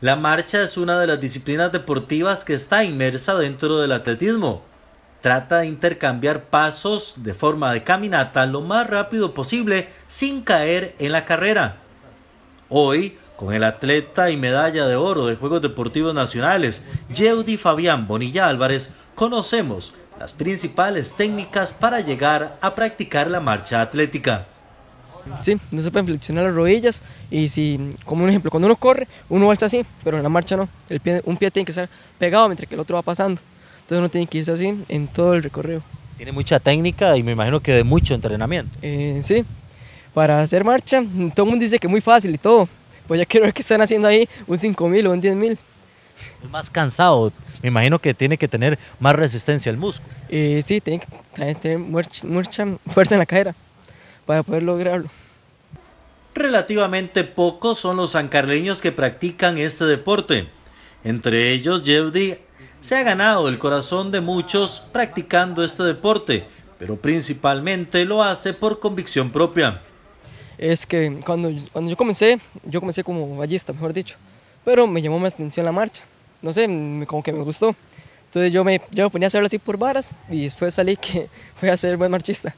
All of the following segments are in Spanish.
La marcha es una de las disciplinas deportivas que está inmersa dentro del atletismo. Trata de intercambiar pasos de forma de caminata lo más rápido posible sin caer en la carrera. Hoy, con el atleta y medalla de oro de Juegos Deportivos Nacionales, Yeudi Fabián Bonilla Álvarez, conocemos las principales técnicas para llegar a practicar la marcha atlética. Sí, no se pueden flexionar las rodillas y si, como un ejemplo, cuando uno corre, uno va a estar así, pero en la marcha no. El pie, un pie tiene que estar pegado mientras que el otro va pasando. Entonces uno tiene que irse así en todo el recorrido. Tiene mucha técnica y me imagino que de mucho entrenamiento. Eh, sí, para hacer marcha, todo el mundo dice que es muy fácil y todo. Pues ya quiero ver que están haciendo ahí un 5000 o un 10000. Es más cansado, me imagino que tiene que tener más resistencia al músculo. Eh, sí, tiene que tener mucha fuerza en la cadera para poder lograrlo. Relativamente pocos son los sancarleños que practican este deporte. Entre ellos, Jeudy se ha ganado el corazón de muchos practicando este deporte, pero principalmente lo hace por convicción propia. Es que cuando, cuando yo comencé, yo comencé como ballista, mejor dicho, pero me llamó más atención la marcha. No sé, como que me gustó. Entonces yo me, yo me ponía a hacerlo así por varas y después salí que fui a ser buen marchista.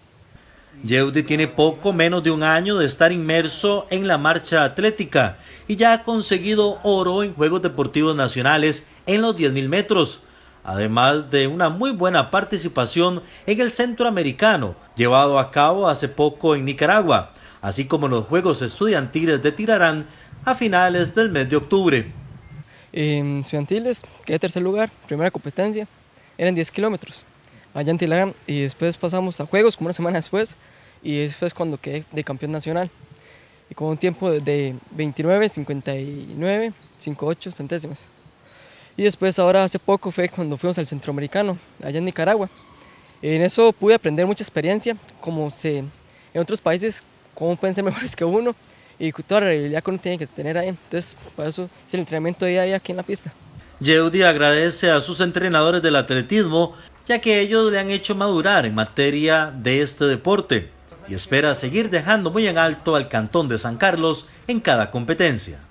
Yeudi tiene poco menos de un año de estar inmerso en la marcha atlética y ya ha conseguido oro en Juegos Deportivos Nacionales en los 10.000 metros, además de una muy buena participación en el Centroamericano, llevado a cabo hace poco en Nicaragua, así como en los Juegos Estudiantiles de Tirarán a finales del mes de octubre. En Estudiantiles quedé tercer lugar, primera competencia, eran 10 kilómetros allá en Tilagán. Y después pasamos a juegos, como una semana después, y después cuando quedé de campeón nacional. Y con un tiempo de 29, 59, 58 centésimas. Y después ahora hace poco fue cuando fuimos al Centroamericano, allá en Nicaragua. En eso pude aprender mucha experiencia, como se, en otros países, cómo pueden ser mejores que uno y toda la realidad que uno tiene que tener ahí. Entonces, para eso es el entrenamiento de ahí aquí en la pista. Yeudi agradece a sus entrenadores del atletismo, ya que ellos le han hecho madurar en materia de este deporte y espera seguir dejando muy en alto al Cantón de San Carlos en cada competencia.